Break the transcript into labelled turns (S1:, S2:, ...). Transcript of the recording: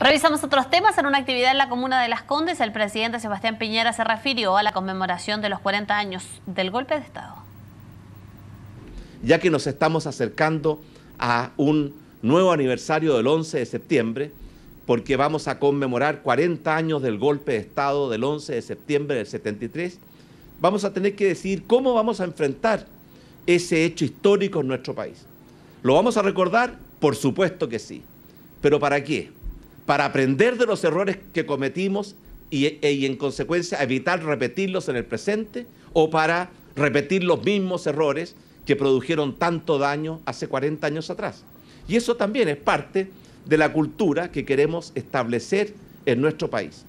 S1: Revisamos otros temas. En una actividad en la comuna de Las Condes, el presidente Sebastián Piñera se refirió a la conmemoración de los 40 años del golpe de Estado.
S2: Ya que nos estamos acercando a un nuevo aniversario del 11 de septiembre, porque vamos a conmemorar 40 años del golpe de Estado del 11 de septiembre del 73, vamos a tener que decidir cómo vamos a enfrentar ese hecho histórico en nuestro país. ¿Lo vamos a recordar? Por supuesto que sí. ¿Pero para qué? para aprender de los errores que cometimos e, y, en consecuencia evitar repetirlos en el presente o para repetir los mismos errores que produjeron tanto daño hace 40 años atrás. Y eso también es parte de la cultura que queremos establecer en nuestro país.